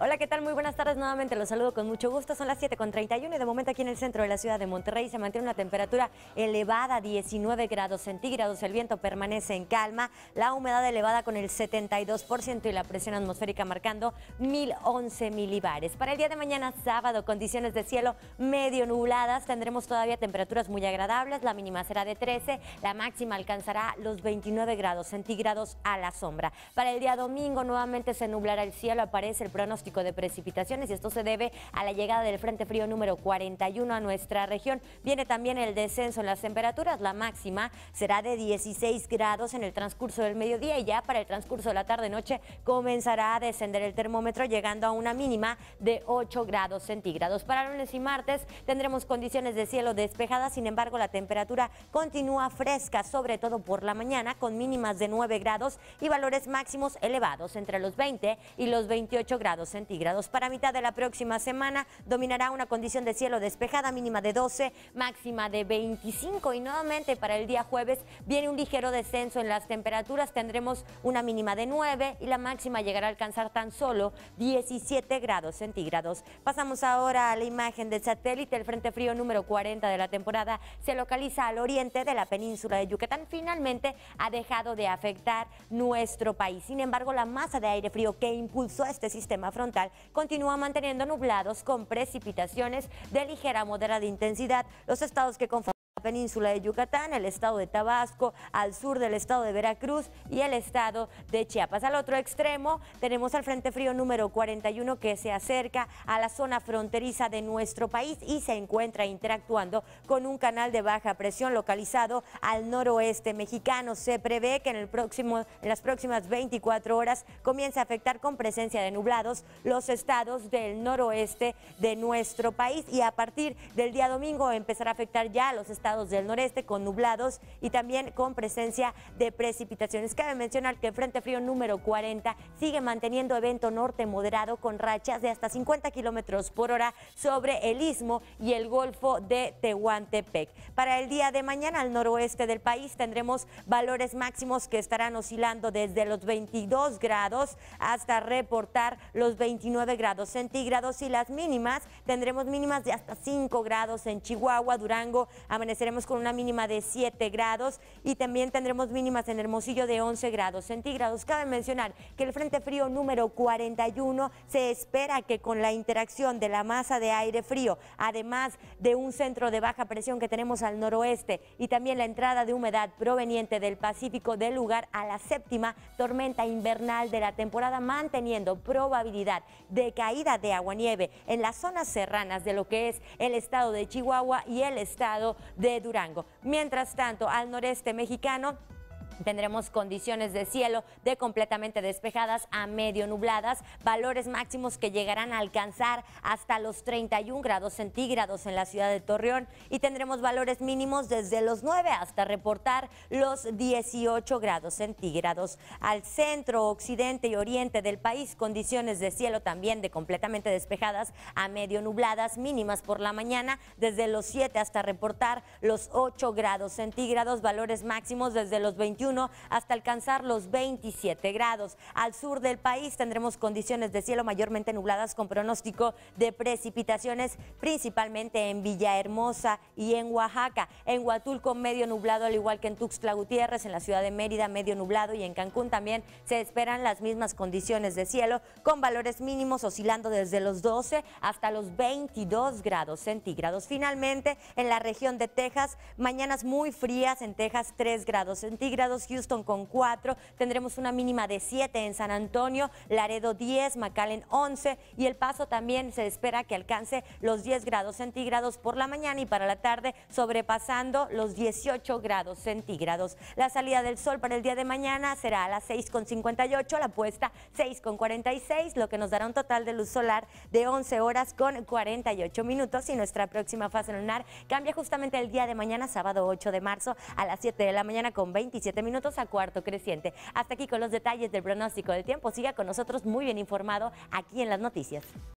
Hola, ¿qué tal? Muy buenas tardes nuevamente. Los saludo con mucho gusto. Son las 7.31 y de momento aquí en el centro de la ciudad de Monterrey se mantiene una temperatura elevada, 19 grados centígrados. El viento permanece en calma, la humedad elevada con el 72% y la presión atmosférica marcando 1011 milibares. Para el día de mañana, sábado, condiciones de cielo medio nubladas. Tendremos todavía temperaturas muy agradables. La mínima será de 13, la máxima alcanzará los 29 grados centígrados a la sombra. Para el día domingo, nuevamente se nublará el cielo, aparece el pronóstico de precipitaciones y esto se debe a la llegada del Frente Frío número 41 a nuestra región. Viene también el descenso en las temperaturas, la máxima será de 16 grados en el transcurso del mediodía y ya para el transcurso de la tarde-noche comenzará a descender el termómetro llegando a una mínima de 8 grados centígrados. Para lunes y martes tendremos condiciones de cielo despejadas, sin embargo la temperatura continúa fresca, sobre todo por la mañana, con mínimas de 9 grados y valores máximos elevados entre los 20 y los 28 grados centígrados. Para mitad de la próxima semana dominará una condición de cielo despejada, mínima de 12, máxima de 25 y nuevamente para el día jueves viene un ligero descenso en las temperaturas, tendremos una mínima de 9 y la máxima llegará a alcanzar tan solo 17 grados centígrados. Pasamos ahora a la imagen del satélite, el Frente Frío número 40 de la temporada se localiza al oriente de la península de Yucatán, finalmente ha dejado de afectar nuestro país. Sin embargo, la masa de aire frío que impulsó este sistema frontal continúa manteniendo nublados con precipitaciones de ligera a moderada intensidad. Los estados que conforman península de Yucatán, el estado de Tabasco, al sur del estado de Veracruz y el estado de Chiapas. Al otro extremo tenemos al Frente Frío número 41 que se acerca a la zona fronteriza de nuestro país y se encuentra interactuando con un canal de baja presión localizado al noroeste mexicano. Se prevé que en, el próximo, las próximas 24 horas comience a afectar con presencia de nublados los estados del noroeste de nuestro país y a partir del día domingo empezará a afectar ya los estados del noreste con nublados y también con presencia de precipitaciones. Cabe mencionar que el Frente Frío número 40 sigue manteniendo evento norte moderado con rachas de hasta 50 kilómetros por hora sobre el istmo y el golfo de Tehuantepec. Para el día de mañana, al noroeste del país, tendremos valores máximos que estarán oscilando desde los 22 grados hasta reportar los 29 grados centígrados y las mínimas tendremos mínimas de hasta 5 grados en Chihuahua, Durango, amanecer Tendremos con una mínima de 7 grados y también tendremos mínimas en Hermosillo de 11 grados centígrados. Cabe mencionar que el Frente Frío número 41 se espera que con la interacción de la masa de aire frío, además de un centro de baja presión que tenemos al noroeste y también la entrada de humedad proveniente del Pacífico dé lugar a la séptima tormenta invernal de la temporada, manteniendo probabilidad de caída de agua nieve en las zonas serranas de lo que es el estado de Chihuahua y el estado de de Durango. Mientras tanto, al noreste mexicano, Tendremos condiciones de cielo de completamente despejadas a medio nubladas, valores máximos que llegarán a alcanzar hasta los 31 grados centígrados en la ciudad de Torreón y tendremos valores mínimos desde los 9 hasta reportar los 18 grados centígrados. Al centro, occidente y oriente del país, condiciones de cielo también de completamente despejadas a medio nubladas, mínimas por la mañana desde los 7 hasta reportar los 8 grados centígrados, valores máximos desde los 21 hasta alcanzar los 27 grados. Al sur del país tendremos condiciones de cielo mayormente nubladas con pronóstico de precipitaciones, principalmente en Villahermosa y en Oaxaca. En Huatulco, medio nublado, al igual que en Tuxtla Gutiérrez, en la ciudad de Mérida, medio nublado y en Cancún también se esperan las mismas condiciones de cielo con valores mínimos oscilando desde los 12 hasta los 22 grados centígrados. Finalmente, en la región de Texas, mañanas muy frías, en Texas 3 grados centígrados Houston con 4, tendremos una mínima de 7 en San Antonio, Laredo 10, McAllen 11 y El Paso también se espera que alcance los 10 grados centígrados por la mañana y para la tarde sobrepasando los 18 grados centígrados. La salida del sol para el día de mañana será a las 6.58, la puesta 6.46, lo que nos dará un total de luz solar de 11 horas con 48 minutos y nuestra próxima fase lunar cambia justamente el día de mañana, sábado 8 de marzo a las 7 de la mañana con 27 minutos minutos a cuarto creciente. Hasta aquí con los detalles del pronóstico del tiempo. Siga con nosotros muy bien informado aquí en las noticias.